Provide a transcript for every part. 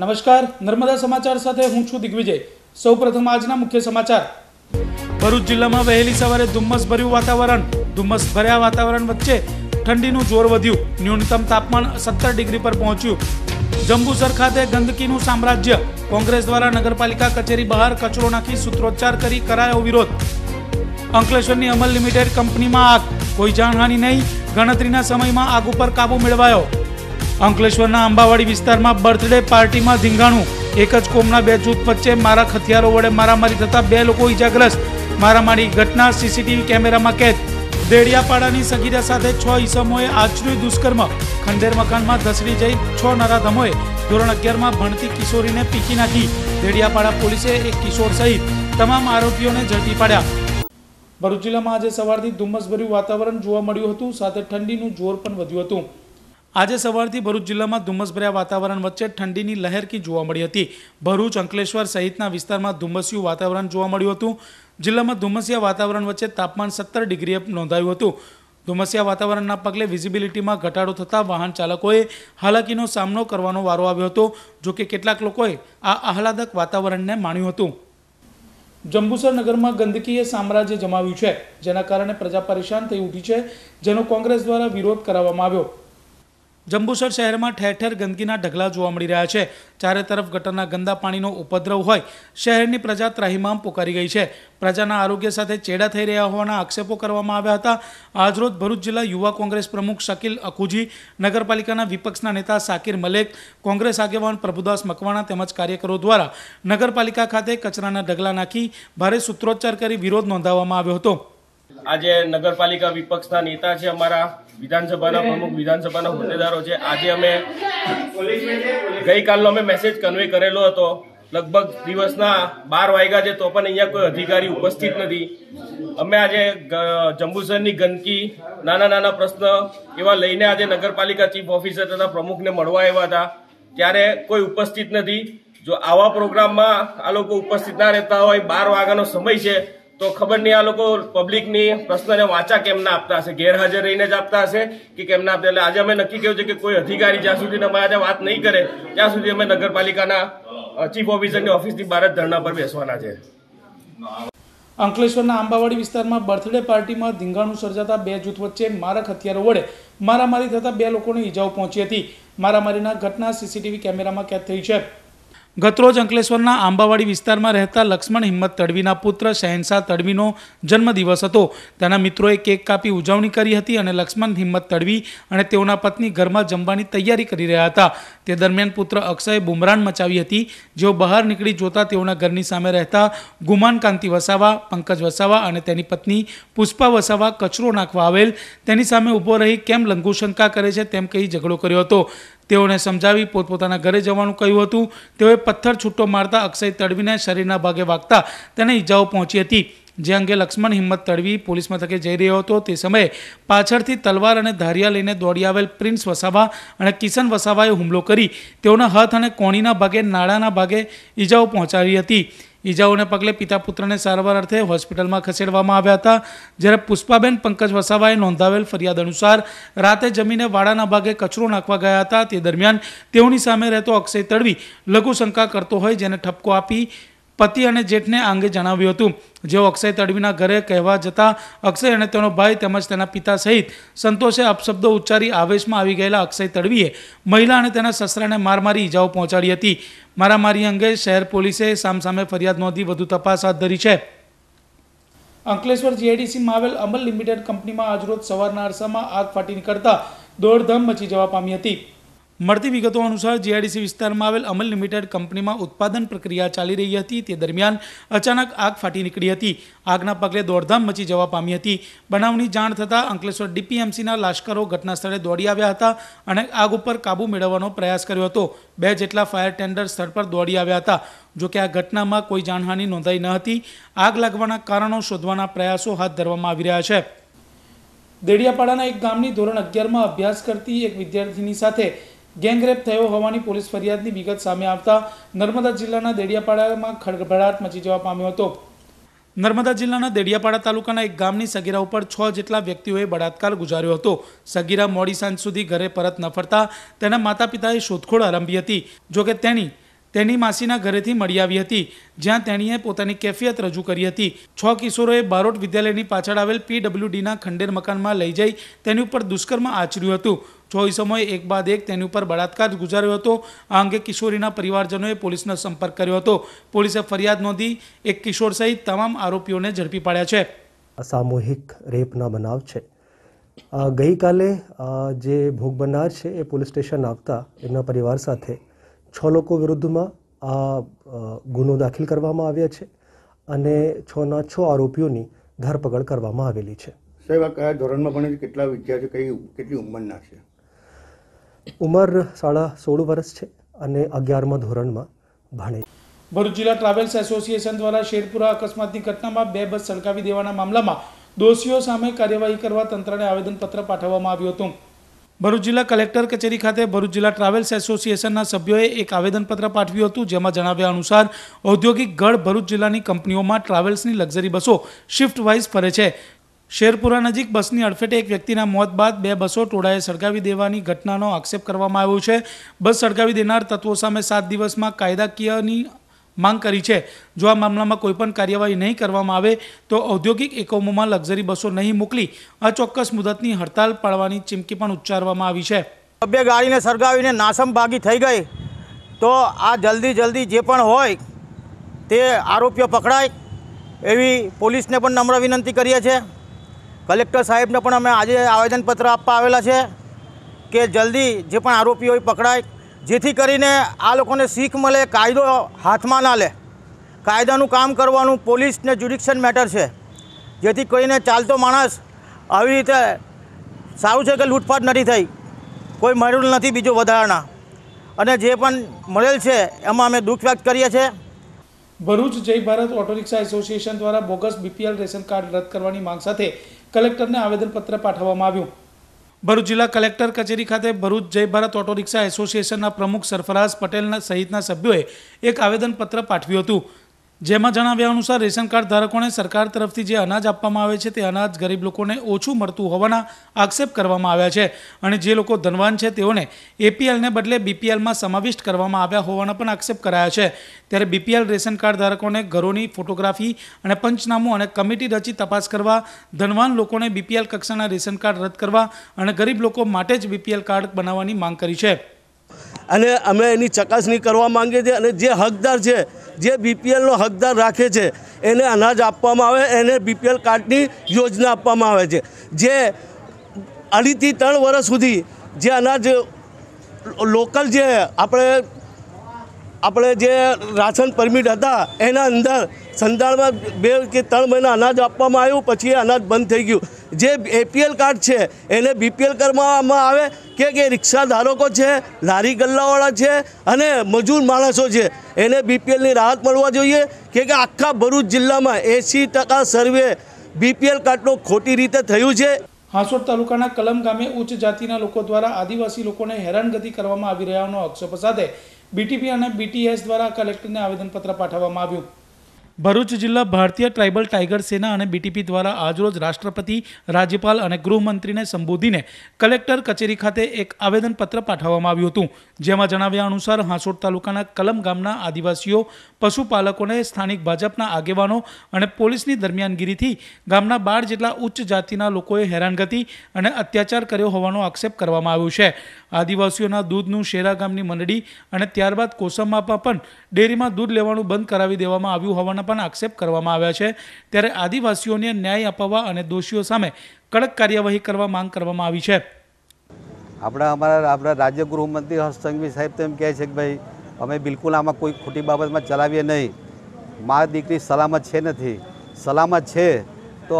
નમસ્કાર નર્મદા સમાચાર સાથે હું છું દિગ્વિજય સૌપ્રથમ આજના મુખ્ય સમાચાર ભરૂચ જિલ્લામાં વહેલી સવારે ધુમ્મસ ભર્યું વાતાવરણ ધુમ્મસ ભર્યા વાતાવરણ વચ્ચે ઠંડીનું જોર વધ્યું ન્યૂનતમ તાપમાન સત્તર ડિગ્રી પર પહોંચ્યું જંબુસર ખાતે ગંદકીનું સામ્રાજ્ય કોંગ્રેસ દ્વારા નગરપાલિકા કચેરી બહાર કચરો નાખી સૂત્રોચ્ચાર કરી કરાયો વિરોધ અંકલેશ્વરની અમલ લિમિટેડ કંપનીમાં આગ કોઈ જાણહાની નહીં ગણતરીના સમયમાં આગ ઉપર કાબુ મેળવાયો અંકલેશ્વરના અંબાવાડી વિસ્તારમાં બર્થડે પાર્ટીમાં ધીંગાણું એક જ કોમના બે જૂથ વચ્ચે મારા હથિયારો વડે મારામારી થતાં બે લોકો ઈજાગ્રસ્ત મારામારી ઘટના સીસીટીવી કેમેરામાં કેદ દેડિયાપાડાની સગીરા સાથે છ ઈસમોએ આચર્યું દુષ્કર્મ ખંડેર મકાનમાં ધસડી જઈ છ નરાધમોએ ધોરણ અગિયારમાં ભણતી કિશોરીને પીકી નાખી દેડિયાપાડા પોલીસે એક કિશોર સહિત તમામ આરોપીઓને ઝડપી પાડ્યા ભરૂચ જિલ્લામાં આજે સવારથી ધુમ્મસભર્યું વાતાવરણ જોવા મળ્યું હતું સાથે ઠંડીનું જોર પણ વધ્યું હતું આજે સવારથી ભરૂચ જિલ્લામાં ધુમ્મસભર્યા વાતાવરણ વચ્ચે ઠંડીની લહેરકી જોવા મળી હતી ભરૂચ અંકલેશ્વર સહિતના વિસ્તારમાં ધુમ્મસિયું વાતાવરણ જોવા મળ્યું હતું જિલ્લામાં ધુમ્મસિયા વાતાવરણ વચ્ચે તાપમાન સત્તર ડિગ્રીએ નોંધાયું હતું ધુમ્મસિયા વાતાવરણના પગલે વિઝિબિલિટીમાં ઘટાડો થતાં વાહન ચાલકોએ હાલાકીનો સામનો કરવાનો વારો આવ્યો હતો જોકે કેટલાક લોકોએ આ આહલાદક વાતાવરણને માણ્યું હતું જંબુસર નગરમાં ગંદકીએ સામ્રાજ્ય જમાવ્યું છે જેના કારણે પ્રજા પરેશાન થઈ ઉઠી છે જેનો કોંગ્રેસ દ્વારા વિરોધ કરાવવામાં આવ્યો જંબુસર શહેરમાં ઠેર ઠેર ગંદકીના ઢગલા જોવા મળી રહ્યા છે ચારે તરફ ગટરના ગંદા પાણીનો ઉપદ્રવ હોય શહેરની પ્રજા ત્રાહિમામ પોકારી ગઈ છે પ્રજાના આરોગ્ય સાથે ચેડા થઈ રહ્યા હોવાના આક્ષેપો કરવામાં આવ્યા હતા આજરોજ ભરૂચ જિલ્લા યુવા કોંગ્રેસ પ્રમુખ શકીલ અકુજી નગરપાલિકાના વિપક્ષના નેતા સાકિર મલેક કોંગ્રેસ આગેવાન પ્રભુદાસ મકવાણા તેમજ કાર્યકરો દ્વારા નગરપાલિકા ખાતે કચરાના ઢગલા નાખી ભારે સૂત્રોચ્ચાર કરી વિરોધ નોંધાવવામાં આવ્યો હતો આજે નગરપાલિકા વિપક્ષના નેતા છે અમારા વિધાનસભાના પ્રમુખ વિધાનસભાના હોદ્દેદારો છે આજે અમે ગઈકાલનો અમે મેસેજ કન્વે કરેલો હતો લગભગ દિવસના બાર વાગ્યા છે તો પણ અહીંયા કોઈ અધિકારી ઉપસ્થિત નથી અમે આજે જંબુસરની ગંદકી નાના નાના પ્રશ્ન એવા લઈને આજે નગરપાલિકા ચીફ ઓફિસર તથા પ્રમુખને મળવા આવ્યા હતા ત્યારે કોઈ ઉપસ્થિત નથી જો આવા પ્રોગ્રામમાં આ લોકો ઉપસ્થિત ના રહેતા હોય બાર વાગ્યાનો સમય છે તો ખબર નહીં આ લોકો પબ્લિકની પ્રશ્નને વાંચા કેમ ના આપતા હશે ગેરહાજર રહીને જ આપતા હશે કે કેમ ના આપતા એટલે આજે અમે નક્કી કર્યું છે કે કોઈ અધિકારી જ્યાં સુધી અમારે આજે વાત નહીં કરે ત્યાં સુધી અમે નગરપાલિકાના ચીફ ઓફિસરની ઓફિસની બહાર જ ધરણા પર બેસવાના છે અંકલેશ્વરના આંબાવાડી વિસ્તારમાં બર્થડે પાર્ટીમાં ધીંગાણું સર્જાતા બે જૂથ વચ્ચે મારક હથિયારો વડે મારામારી થતાં બે લોકોને ઈજાઓ પહોંચી હતી મારામારીના ઘટના સીસીટીવી કેમેરામાં કેદ થઈ છે ગતરોજ અંકલેશ્વરના આંબાવાડી વિસ્તારમાં રહેતા લક્ષ્મણ હિંમત તડવીના પુત્ર શહેનશાહ તડવીનો જન્મદિવસ હતો તેના મિત્રોએ કેક કાપી ઉજવણી કરી હતી અને લક્ષ્મણ હિંમત તડવી અને તેઓના પત્ની ઘરમાં જમવાની તૈયારી કરી રહ્યા હતા તે દરમિયાન પુત્ર અક્ષયે બુમરાણ મચાવી હતી જેઓ બહાર નીકળી જોતા તેઓના ઘરની સામે રહેતા ગુમાનકાંતિ વસાવા પંકજ વસાવા અને તેની પત્ની પુષ્પા વસાવા કચરો નાખવા આવેલ તેની સામે ઊભો રહી કેમ લંઘુશંકા કરે છે તેમ કહી ઝઘડો કર્યો હતો તેઓને સમજાવી પોતપોતાના ઘરે જવાનું કહ્યું હતું તેઓએ પથ્થર છૂટો મારતા અક્ષય તડવીને શરીરના ભાગે વાગતા તેને ઈજાઓ પહોંચી હતી જે અંગે લક્ષ્મણ હિંમત તડવી પોલીસ મથકે જઈ રહ્યો હતો તે સમયે પાછળથી તલવાર અને ધારિયા લઈને દોડી આવેલ પ્રિન્સ વસાવા અને કિશન વસાવાએ હુમલો કરી તેઓના હાથ અને કોણીના ભાગે નાળાના ભાગે ઈજાઓ પહોંચાડી હતી ઈજાઓને પગલે પિતા પુત્રને સારવાર અર્થે હોસ્પિટલમાં ખસેડવામાં આવ્યા હતા જ્યારે પુષ્પાબેન પંકજ વસાવાએ નોંધાવેલ ફરિયાદ અનુસાર રાતે જમીને વાડાના ભાગે કચરો નાખવા ગયા હતા તે દરમિયાન તેઓની સામે રહેતો અક્ષય તડવી લઘુશંકા કરતો હોય જેને ઠપકો આપી પતિ અને જેઠને આ અંગે જણાવ્યું હતું જેઓ અક્ષય તડવીના ઘરે કહેવા જતા અક્ષય અને તેનો ભાઈ તેમજ તેના પિતા સહિત સંતોષે અપશબ્દો ઉચ્ચારી આવેશમાં આવી ગયેલા અક્ષય તડવીએ મહિલા અને તેના સસરાને મારમારી ઈજાઓ પહોંચાડી હતી મારામારી અંગે શહેર પોલીસે સામસામે ફરિયાદ નોંધી વધુ તપાસ હાથ ધરી છે અંકલેશ્વર જીઆઈડીસીમાં આવેલ અમલ લિમિટેડ કંપનીમાં આજરોજ સવારના અરસામાં આગ ફાટી નીકળતા દોડધામ મચી જવા પામી હતી મળતી વિગતો અનુસાર જીઆઈડીસી વિસ્તારમાં આવેલ અમલ લિમિટેડ કંપનીમાં ઉત્પાદન પ્રક્રિયા ચાલી રહી હતી તે દરમિયાન અચાનક આગ ફાટી નીકળી હતી આગના પગલે દોડધામ મચી જવા પામી હતી બનાવની જાણ થતાં અંકલેશ્વર ડીપીએમસીના લાશ્કરો ઘટના સ્થળે દોડી આવ્યા હતા અને આગ ઉપર કાબૂ મેળવવાનો પ્રયાસ કર્યો હતો બે જેટલા ફાયર ટેન્ડર સ્થળ પર દોડી આવ્યા હતા જોકે આ ઘટનામાં કોઈ જાનહાનિ નોંધાઈ ન હતી આગ લાગવાના કારણો શોધવાના પ્રયાસો હાથ ધરવામાં આવી રહ્યા છે દેડિયાપાડાના એક ગામની ધોરણ અગિયારમાં અભ્યાસ કરતી એક વિદ્યાર્થીની સાથે ગેંગરેપ થયો હોવાની પોલીસ ફરિયાદની વિગત સામે આવતા નર્મદા જિલ્લાના દેડિયાપાડામાં ખળભળાટ મચી જવા પામ્યો હતો નર્મદા જિલ્લાના દેડિયાપાડા તાલુકાના એક ગામની સગીરા ઉપર છ જેટલા વ્યક્તિઓએ બળાત્કાર ગુજાર્યો હતો સગીરા મોડી સાંજ સુધી ઘરે પરત ન ફરતા તેના માતા પિતાએ શોધખોળ આરંભી હતી જોકે તેણી તેની માસીના ઘરેથી મળી આવી હતી જ્યાં તેણીએ પોતાની કેફિયત રજૂ કરી હતી છ કિશોરોએ બારોટ વિદ્યાલયની પાછળ આવેલ પીડબ્લ્યુડીના ખંડેર મકાનમાં લઈ જઈ તેની ઉપર દુષ્કર્મ આચર્યું હતું ચોઈ સમયે એક બાદ એક તેની ઉપર બળાત્કાર ગુજાર્યો હતો આ અંગે કિશોરીના પરિવારજનોએ પોલીસનો સંપર્ક કર્યો હતો પોલીસે ફરિયાદ નોંધી એક કિશોર સહિત તમામ આરોપીઓને ઝડપી પાડ્યા છે સામૂહિક રેપના બનાવ છે ગઈકાલે જે ભોગ બનનાર છે એ પોલીસ સ્ટેશન આવતા એમના પરિવાર સાથે છ લોકો વિરુદ્ધમાં આ ગુનો દાખલ કરવામાં આવ્યા છે અને છના છ આરોપીઓની ધરપકડ કરવામાં આવેલી છે સાહેબ કયા ધોરણમાં ભણે છે કેટલા વિદ્યાર્થીઓ કઈ કેટલી ઉંમરના છે ઉંમર સાડા સોળ વર્ષ છે અને અગિયારમાં ધોરણમાં ભણે ભરૂચ જિલ્લા ટ્રાવેલ્સ એસોસિએશન દ્વારા શેરપુરા અકસ્માતની ઘટનામાં બે બસ સળગાવી દેવાના મામલામાં દોષીઓ સામે કાર્યવાહી કરવા તંત્રને આવેદનપત્ર પાઠવવામાં આવ્યું હતું ભરૂચ જિલ્લા કલેક્ટર કચેરી ખાતે ભરૂચ જિલ્લા ટ્રાવેલ્સ એસોસિએશનના સભ્યોએ એક આવેદનપત્ર પાઠવ્યું હતું જેમાં જણાવ્યા અનુસાર ઔદ્યોગિક ગઢ ભરૂચ જિલ્લાની કંપનીઓમાં ટ્રાવેલ્સની લક્ઝરી બસો શિફ્ટ વાઇઝ ફરે છે શેરપુરા નજીક બસની અડફેટે એક વ્યક્તિના મોત બાદ બે બસો ટોળાએ સળગાવી દેવાની ઘટનાનો આક્ષેપ કરવામાં આવ્યો છે બસ સળગાવી દેનાર તત્વો સામે સાત દિવસમાં કાયદાકીયની માંગ કરી છે જો આ મામલામાં કોઈપણ કાર્યવાહી નહીં કરવામાં આવે તો ઔદ્યોગિક એકમોમાં લક્ઝરી બસો નહીં મોકલી અચોક્કસ મુદતની હડતાલ પાડવાની ચીમકી પણ ઉચ્ચારવામાં આવી છે બે ગાડીને સળગાવીને નાસમ ભાગી થઈ ગઈ તો આ જલ્દી જલ્દી જે પણ હોય તે આરોપીઓ પકડાય એવી પોલીસને પણ નમ્ર વિનંતી કરીએ છીએ કલેક્ટર સાહેબને પણ અમે આજે આવેદનપત્ર આપવા આવેલા છે કે જલ્દી જે પણ આરોપીઓ પકડાય જેથી કરીને આ લોકોને શીખ મળે કાયદો હાથમાં ના લે કાયદાનું કામ કરવાનું પોલીસને જ્યુડિક્શન મેટર છે જેથી કરીને ચાલતો માણસ આવી રીતે સારું છે કે લૂંટફાટ નથી થઈ કોઈ મળેલું નથી બીજું વધારાના અને જે પણ મળેલ છે એમાં અમે દુઃખ વ્યક્ત કરીએ છીએ Bharuch Jay Bharat auto rickshaw association દ્વારા બોગસ બીપીએલ રેશન કાર્ડ રદ કરવાની માંગ સાથે કલેક્ટરને આવેદનપત્ર પાઠવવામાં આવ્યું ભરૂચ જિલ્લા કલેક્ટર કચેરી ખાતે ભરૂચ જય ભારત ઓટો રિક્ષા એસોસિએશનના પ્રમુખ સરફરાઝ પટેલના સહિતના સભ્યોએ એક આવેદનપત્ર પાઠવ્યું હતું જેમાં જણાવ્યા અનુસાર રેશન કાર્ડ ધારકોને સરકાર તરફથી જે અનાજ આપવામાં આવે છે તે અનાજ ગરીબ લોકોને ઓછું મળતું હોવાના આક્ષેપ કરવામાં આવ્યા છે અને જે લોકો ધનવાન છે તેઓને એપીએલને બદલે બીપીએલમાં સમાવિષ્ટ કરવામાં આવ્યા હોવાના પણ આક્ષેપ કરાયા છે ત્યારે બીપીએલ રેશન કાર્ડ ધારકોને ઘરોની ફોટોગ્રાફી અને પંચનામું અને કમિટી રચી તપાસ કરવા ધનવાન લોકોને બીપીએલ કક્ષાના રેશન કાર્ડ રદ કરવા અને ગરીબ લોકો માટે જ બીપીએલ કાર્ડ બનાવવાની માંગ કરી છે અને અમે એની ચકાસણી કરવા માંગીએ છીએ અને જે હકદાર છે જે બીપીએલનો હકદાર રાખે છે એને અનાજ આપવામાં આવે એને બીપીએલ કાર્ડની યોજના આપવામાં આવે છે જે અઢીથી ત્રણ વર્ષ સુધી જે અનાજ લોકલ જે આપણે આપણે જે રાશન પરમિટ હતા એના અંદર સંધાણમાં બે કે ત્રણ મહિના અનાજ આપવામાં આવ્યું પછી એ અનાજ બંધ થઈ ગયું જે એપીએલ કાર્ડ છે એને બીપીએલ કરવામાં આવે કે કે રિક્ષા છે લારી ગલ્લાવાળા છે અને મજૂર માણસો છે એને બીપીએલની રાહત મળવા જોઈએ કે કે આખા ભરૂચ જિલ્લામાં એંસી ટકા સર્વે બીપીએલ કાર્ડનું ખોટી રીતે થયું છે હાંસોડ તાલુકાના કલમ ગામે ઉચ્ચ જાતિના લોકો દ્વારા આદિવાસી લોકોને હેરાનગતિ કરવામાં આવી રહ્યાનો આક્ષેપ સાથે બીટીપી અને બીટીએસ દ્વારા કલેક્ટરને આવેદનપત્ર પાઠવવામાં આવ્યું ભરૂચ જિલ્લા ભારતીય ટ્રાઇબલ ટાઈગર સેના અને બીટીપી દ્વારા આજરોજ રાષ્ટ્રપતિ રાજ્યપાલ અને ગૃહમંત્રીને સંબોધીને કલેક્ટર કચેરી ખાતે એક આવેદનપત્ર પાઠવવામાં આવ્યું હતું જેમાં જણાવ્યા અનુસાર હાંસોટ તાલુકાના કલમ ગામના આદિવાસીઓ પશુપાલકોને સ્થાનિક ભાજપના આગેવાનો અને પોલીસની દરમિયાનગીરીથી ગામના બાર જેટલા ઉચ્ચ જાતિના લોકોએ હેરાનગતિ અને અત્યાચાર કર્યો હોવાનો આક્ષેપ કરવામાં આવ્યો છે આદિવાસીઓના દૂધનું શેરા ગામની મંડળી અને ત્યારબાદ કોસમાપા પણ ડેરીમાં દૂધ લેવાનું બંધ કરાવી દેવામાં આવ્યું હોવાના પણ આક્ષેપ કરવામાં આવ્યા છે ત્યારે આદિવાસીઓને ન્યાય અપાવવા અને દોષીઓ સામે કડક કાર્યવાહી કરવા માંગ કરવામાં આવી છે આપણા અમારા આપણા રાજ્ય ગૃહમંત્રી હર્ષસંઘવી સાહેબ તો એમ કહે છે કે ભાઈ અમે બિલકુલ આમાં કોઈ ખોટી બાબતમાં ચલાવીએ નહીં મારી દીકરી સલામત છે નથી સલામત છે તો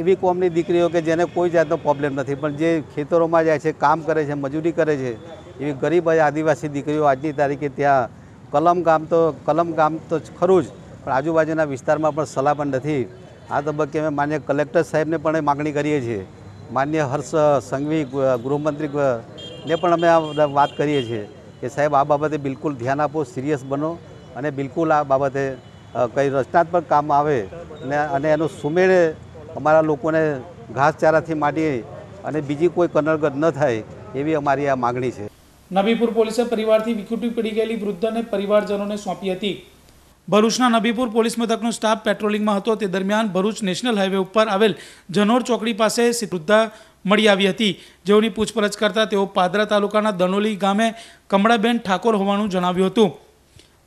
એવી કોમની દીકરીઓ કે જેને કોઈ જાતનો પ્રોબ્લેમ નથી પણ જે ખેતરોમાં જાય છે કામ કરે છે મજૂરી કરે છે એવી ગરીબ આદિવાસી દીકરીઓ આજની તારીખે ત્યાં કલમ ગામ તો કલમ ગામ તો ખરું જ પણ આજુબાજુના વિસ્તારમાં પણ સલાહ પણ નથી આ તબક્કે અમે માન્ય કલેક્ટર સાહેબને પણ માગણી કરીએ છીએ માન્ય હર્ષ સંઘવી ગૃહમંત્રી ને પણ અમે આ વાત કરીએ છીએ કે સાહેબ આ બાબતે બિલકુલ ધ્યાન આપો સિરિયસ બનો અને બિલકુલ આ બાબતે કંઈ રચનાત્મક કામ આવે અને અને એનો સુમેળે અમારા લોકોને ઘાસચારાથી માંડી અને બીજી કોઈ કનરગત ન થાય એવી અમારી આ માગણી છે નબીપુર પોલીસે પરિવારથી વિખૂટી પડી ગયેલી વૃદ્ધને પરિવારજનોને સોંપી હતી ભરૂચના નબીપુર પોલીસ મથકનો સ્ટાફ પેટ્રોલિંગમાં હતો તે દરમિયાન ભરૂચ નેશનલ હાઈવે ઉપર આવેલ જનોર ચોકડી પાસે વૃદ્ધા મળી આવી હતી જેઓની પૂછપરછ કરતા તેઓ પાદરા તાલુકાના દનોલી ગામે કમળાબેન ઠાકોર હોવાનું જણાવ્યું હતું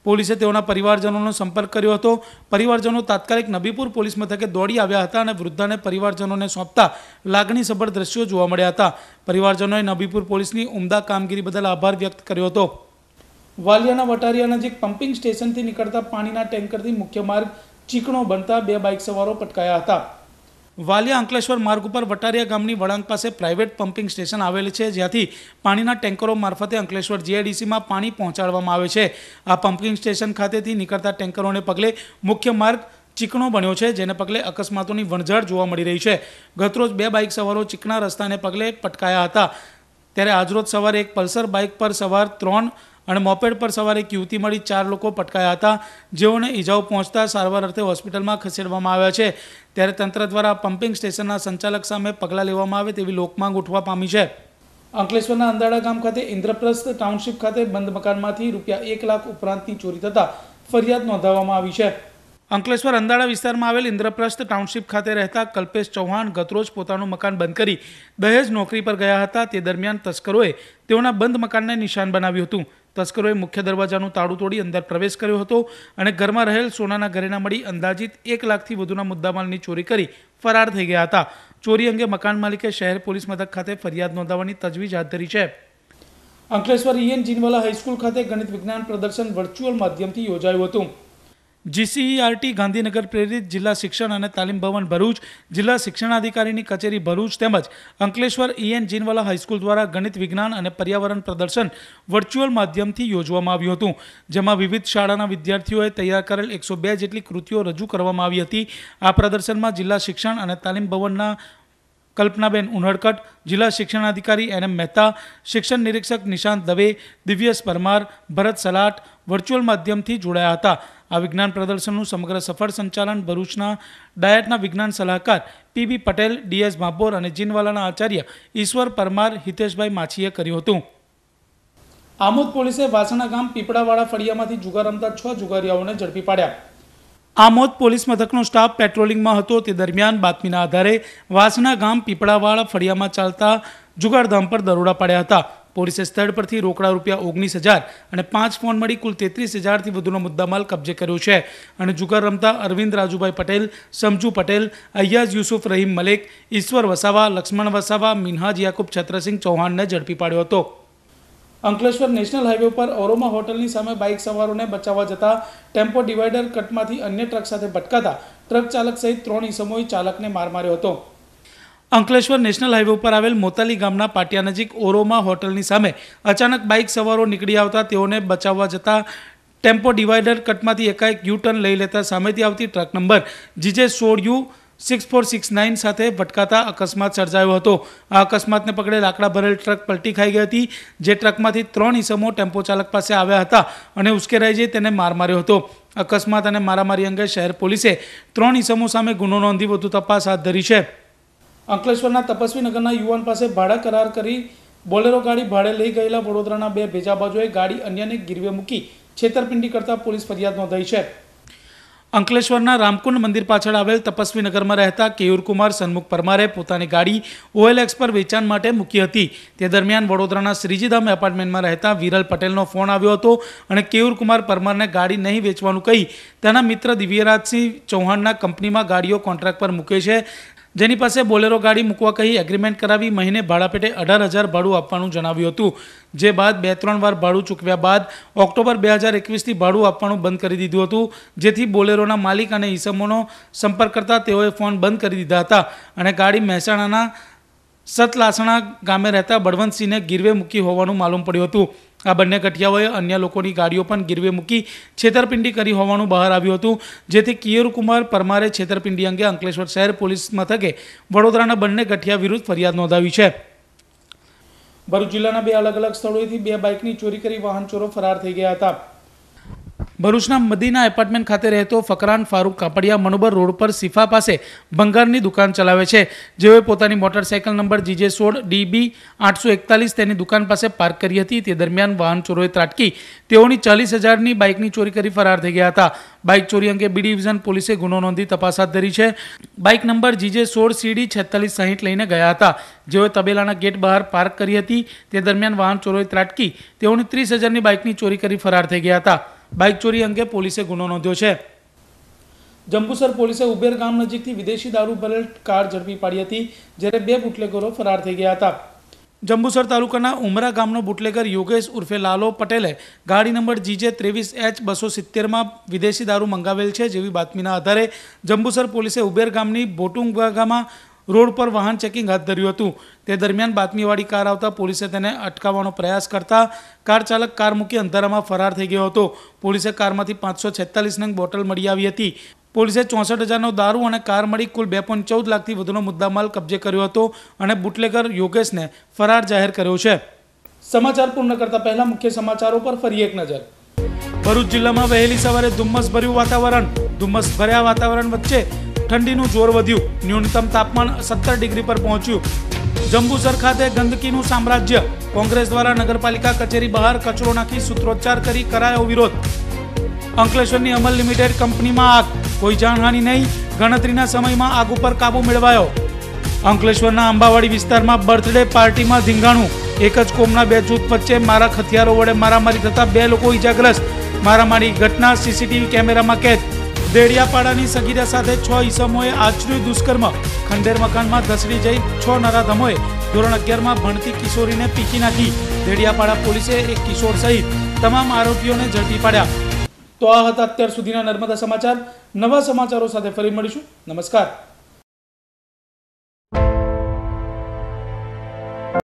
પોલીસે તેઓના પરિવારજનોનો સંપર્ક કર્યો હતો પરિવારજનો તાત્કાલિક નબીપુર પોલીસ મથકે દોડી આવ્યા હતા અને વૃદ્ધાને પરિવારજનોને સોંપતા લાગણીસભર દ્રશ્યો જોવા મળ્યા હતા પરિવારજનોએ નબીપુર પોલીસની ઉમદા કામગીરી બદલ આભાર વ્યક્ત કર્યો હતો વાલિયાના વટારિયાના જે પમ્પિંગ સ્ટેશનથી નીકળતા પાણીના ટેન્કરથી મુખ્ય માર્ગ ચીકણો બનતા બે બાઇક સવારો પટકાયા હતા વાલિયા અંકલેશ્વર માર્ગ ઉપર વટારિયા ગામની વળાંક પાસે પ્રાઇવેટ પમ્પિંગ સ્ટેશન આવેલ છે જ્યાંથી પાણીના ટેન્કરો મારફતે અંકલેશ્વર જીઆઈડીસીમાં પાણી પહોંચાડવામાં આવે છે આ પમ્પિંગ સ્ટેશન ખાતેથી નીકળતા ટેન્કરોને પગલે મુખ્ય માર્ગ ચીકણો બન્યો છે જેને પગલે અકસ્માતોની વણઝાર જોવા મળી રહી છે ગતરોજ બે બાઇક સવારો ચીકણા રસ્તાને પગલે પટકાયા હતા ત્યારે આજરોજ સવારે એક પલ્સર બાઇક પર સવાર ત્રણ અને મોપેડ પર સવારે એક યુવતી મળી ચાર લોકો પટકાયા હતા જેઓને ઇજાઓ પહોંચતા સારવાર અર્થે હોસ્પિટલમાં ખસેડવામાં આવ્યા છે ત્યારે તંત્ર દ્વારા પંપિંગ સ્ટેશનના સંચાલક સામે પગલાં લેવામાં આવે તેવી લોકમાંગ ઉઠવા પામી છે અંકલેશ્વરના અંદાડા ગામ ખાતે ઇન્દ્રપ્રસ્થ ટાઉનશીપ ખાતે બંધ મકાનમાંથી રૂપિયા એક લાખ ઉપરાંતની ચોરી થતાં ફરિયાદ નોંધાવવામાં આવી છે અંકલેશ્વર અંદાડા વિસ્તારમાં આવેલ ઇન્દ્રપ્રસ્થ ટાઉનશીપ ખાતે રહેતા કલ્પેશ ચૌહાણ ગતરોજ પોતાનું મકાન બંધ કરી દહેજ નોકરી પર ગયા હતા તે દરમિયાન તસ્કરોએ તેઓના બંધ મકાનને નિશાન બનાવ્યું હતું તસ્કરોએ મુખ્ય દરવાજાનું તાળું તોડી અંદર પ્રવેશ કર્યો હતો અને ઘરમાં રહેલ સોનાના ઘરેણા મળી અંદાજિત એક લાખથી વધુના મુદ્દામાલની ચોરી કરી ફરાર થઈ ગયા હતા ચોરી અંગે મકાન માલિકે શહેર પોલીસ મથક ખાતે ફરિયાદ નોંધાવવાની તજવીજ હાથ ધરી છે Ankleshwar E N e Jeenwala high school ખાતે ગણિત વિજ્ઞાન પ્રદર્શન વર્ચ્યુઅલ માધ્યમથી યોજાયું હતું જીસીઈઆરટી e ગાંધીનગર પ્રેરિત જિલ્લા શિક્ષણ અને તાલીમ ભવન ભરૂચ જિલ્લા શિક્ષણાધિકારીની કચેરી ભરૂચ તેમજ Ankleshwar E N e Jeenwala high school દ્વારા ગણિત વિજ્ઞાન અને પર્યાવરણ પ્રદર્શન વર્ચ્યુઅલ માધ્યમથી યોજવામાં આવ્યું હતું જેમાં વિવિધ શાળાના વિદ્યાર્થીઓએ તૈયાર કરેલ એકસો બે જેટલી કૃતિઓ રજૂ કરવામાં આવી હતી આ પ્રદર્શનમાં જિલ્લા શિક્ષણ અને તાલીમ ભવનના કલ્પનાબેન ઉનડકટ જિલ્લા શિક્ષણાધિકારી એન એમ મહેતા શિક્ષણ નિરીક્ષક નિશાંત દવે દિવ્યસ પરમાર ભરત સલાટ વર્ચ્યુઅલ માધ્યમથી જોડાયા હતા આ વિજ્ઞાન પ્રદર્શનનું સમગ્ર સફળ સંચાલન ભરૂચના ડાયટના વિજ્ઞાન સલાહકાર પીબી પટેલ ડીએસ ભાભોર અને જીનવાલાના આચાર્ય ઈશ્વર પરમાર હિતેશભાઈ માછીએ કર્યું હતું આમોદ પોલીસે વાસણા ગામ પીપળાવાળા ફળિયામાંથી જુગાર રમતા છ જુગારીઓને ઝડપી પાડ્યા આમોદ પોલીસ મથકનો સ્ટાફ પેટ્રોલિંગમાં હતો તે દરમિયાન બાતમીના આધારે વાસના ગામ પીપળાવાળા ફળિયામાં ચાલતા જુગારધામ પર દરોડા પાડ્યા હતા પોલીસે સ્થળ પરથી રોકડા રૂપિયા ઓગણીસ હજાર અને પાંચ ફોન મળી કુલ તેત્રીસ હજારથી વધુનો મુદ્દામાલ કબજે કર્યો છે અને જુગાર રમતા અરવિંદ રાજુભાઈ પટેલ સમજુ પટેલ અય્યાઝ યુસુફ રહીમ મલેક ઈશ્વર વસાવા લક્ષ્મણ વસાવા મિનહાજ યાકુબ છત્રસિંહ ચૌહાણને ઝડપી પાડ્યો હતો અંકલેશ્વર નેશનલ હાઈવે પર ઓરોમા હોટલની સામે બાઇક સવારોને બચાવવા જતા ટેમ્પો ડિવાઈડર કટમાંથી અન્ય ટ્રક સાથે ભટકાતા ટ્રક ચાલક સહિત ત્રણ ઈસમોએ ચાલકને માર માર્યો હતો અંકલેશ્વર નેશનલ હાઈવે ઉપર આવેલ મોતાલી ગામના પાટિયા નજીક ઓરોમા હોટલની સામે અચાનક બાઇક સવારો નીકળી આવતા તેઓને બચાવવા જતા ટેમ્પો ડિવાઈડર કટમાંથી એકાએક યુ ટર્ન લઈ લેતા સામેથી આવતી ટ્રક નંબર જીજે સોળ U six four six nine સાથે ભટકાતા અકસ્માત સર્જાયો હતો આ અકસ્માતને પગલે લાકડા ભરેલ ટ્રક પલટી ખાઈ ગઈ હતી જે ટ્રકમાંથી ત્રણ ઇસમો ટેમ્પો ચાલક પાસે આવ્યા હતા અને ઉશ્કેરાઈ જઈ તેને માર માર્યો હતો અકસ્માત અને મારામારી અંગે શહેર પોલીસે ત્રણ ઇસમો સામે ગુનો નોંધી વધુ તપાસ હાથ ધરી છે અંકલેશ્વરના તપસ્વી નગરના યુવાન પાસે ભાડા કરાર કરી બોલેરો ગાડી ભાડે લઈ ગયેલા વડોદરાના બે ભેજા બાજુએ ગાડી અન્યને ગીરવે મૂકી છેતરપિંડી કરતા પોલીસ ફરિયાદ નોંધાઈ છે અંકલેશ્વરના રામકુંડ મંદિર પાછળ આવેલ તપસ્વી નગરમાં રહેતા કેયુરકુમાર સન્મુખ પરમારે પોતાની ગાડી ઓએલએક્સ પર વેચાણ માટે મૂકી હતી તે દરમિયાન વડોદરાના શ્રીજીધામ એપાર્ટમેન્ટમાં રહેતા વિરલ પટેલનો ફોન આવ્યો હતો અને કેયુરકુમાર પરમારને ગાડી નહીં વેચવાનું કહી તેના મિત્ર દિવ્યરાજસિંહ ચૌહાણના કંપનીમાં ગાડીઓ કોન્ટ્રાક્ટ પર મૂકે છે જેની પાસે બોલેરો ગાડી મૂકવા કહી એગ્રીમેન્ટ કરાવી મહિને ભાડાપેટે અઢાર હજાર ભાડું આપવાનું જણાવ્યું હતું જે બાદ બે ત્રણ વાર ભાડું ચૂકવ્યા બાદ ઓક્ટોબર બે હજાર એકવીસથી ભાડું આપવાનું બંધ કરી દીધું હતું જેથી બોલેરોના માલિક અને ઈસમોનો સંપર્ક કરતા તેઓએ ફોન બંધ કરી દીધા હતા અને ગાડી મહેસાણાના સતલાસણા ગામે રહેતા બળવંતસિંહને ગીરવે મૂકી હોવાનું માલુમ પડ્યું હતું આ બંને ગઠિયાઓએ અન્ય લોકોની ગાડીઓ પણ ગીરવે મૂકી છેતરપિંડી કરી હોવાનું બહાર આવ્યું હતું જેથી કિયરકુમાર પરમારે છેતરપિંડી અંગે અંકલેશ્વર શહેર પોલીસ મથકે વડોદરાના બંને ગઠિયા વિરુદ્ધ ફરિયાદ નોંધાવી છે ભરૂચ જિલ્લાના બે અલગ અલગ સ્થળોએથી બે બાઇકની ચોરી કરી વાહન ચોરો ફરાર થઈ ગયા હતા ભરૂચના મદીના એપાર્ટમેન્ટ ખાતે રહેતો ફકરાન ફારૂક કાપડિયા મનોબર રોડ પર સિફા પાસે ભંગારની દુકાન ચલાવે છે જેઓએ પોતાની મોટરસાઇકલ નંબર જીજે સોળ ડીબી આઠસો એકતાલીસ તેની દુકાન પાસે પાર્ક કરી હતી તે દરમિયાન વાહન ચોરોએ ત્રાટકી તેઓની ચાલીસ હજારની બાઇકની ચોરી કરી ફરાર થઈ ગયા હતા બાઇક ચોરી અંગે બી ડિવિઝન પોલીસે ગુનો નોંધી તપાસ હાથ ધરી છે બાઇક નંબર જીજે સોળ સીડી છેતાલીસ સાહીઠ લઈને ગયા હતા જેઓએ તબેલાના ગેટ બહાર પાર્ક કરી હતી તે દરમિયાન વાહન ચોરોએ ત્રાટકી તેઓની ત્રીસ હજારની બાઇકની ચોરી કરી ફરાર થઈ ગયા હતા બાઇક ચોરી અંગે પોલીસે ગુનો નોંધ્યો છે જંબુસર પોલીસે ઉબેર ગામ નજીકથી વિદેશી દારૂ ભરેલ કાર ઝડપી પાડી હતી જ્યારે બે બુટલેગરો ફરાર થઈ ગયા હતા જંબુસર તાલુકાના ઉમરા ગામનો બુટલેગર યોગેશ ઉર્ફે લાલો પટેલે ગાડી નંબર જીજે ત્રેવીસ એચ બસો સિત્તેરમાં વિદેશી દારૂ મંગાવેલ છે જેવી બાતમીના આધારે જંબુસર પોલીસે ઉબેર ગામની બોટુંગાગામાં રોડ પર વાહન ચેકિંગ હાથ ધર્યું હતું તે દરમિયાન બાતમીવાળી કાર આવતા પોલીસે તેને અટકાવવાનો પ્રયાસ કરતા કાર ચાલક કાર મૂકી અંધારામાં ફરાર થઈ ગયો હતો પોલીસે કારમાંથી પાંચસો છેતાલીસ નંગ બોટલ મળી આવી હતી પોલીસે ચોસઠ હજારનો દારૂ અને કાર મળી કુલ બે પોઈન્ટ ચૌદ લાખથી વધુનો મુદ્દામાલ કબજે કર્યો હતો અને બુટલેગર યોગેશને ફરાર જાહેર કર્યો છે સમાચાર પૂર્ણ કરતા પહેલા મુખ્ય સમાચારો પર ફરી એક નજર ભરૂચ જિલ્લામાં વહેલી સવારે ધુમ્મસ ભર્યું વાતાવરણ ધુમ્મસ ભર્યા વાતાવરણ વચ્ચે ઠંડીનું જોર વધ્યું ન્યૂનતમ તાપમાન સત્તર ડિગ્રી પર પહોંચ્યું જંબુસર ખાતે ગંદકીનું સામ્રાજ્ય કોંગ્રેસ દ્વારા નગરપાલિકા કચેરી બહાર કચરો નાખી સૂત્રોચ્ચાર કરી કરાયો વિરોધ અંકલેશ્વરની અમલ લિમિટેડ કંપનીમાં આગ કોઈ જાનહાની નહીં ગણતરીના સમયમાં આગ ઉપર કાબુ મેળવાયો અંકલેશ્વરના અંબાવાડી વિસ્તારમાં બર્થડે પાર્ટીમાં ધીંગાણું એક જ કોમના બે જૂથ વચ્ચે મારા હથિયારો વડે મારામારી થતાં બે લોકો ઈજાગ્રસ્ત મારામારી ઘટના સીસીટીવી કેમેરામાં કેદ દેડિયાપાડાની સગીરા સાથે છ ઈસમોએ આચર્યું દુષ્કર્મ ખંડેર મકાનમાં ધસડી જઈ છ નરાધમોએ ધોરણ અગિયારમાં ભણતી કિશોરીને પીકી નાખી દેડિયાપાડા પોલીસે એક કિશોર સહિત તમામ આરોપીઓને ઝડપી પાડ્યા તો આ હતા અત્યાર સુધીના નર્મદા સમાચાર નવા સમાચારો સાથે ફરી મળીશું નમસ્કાર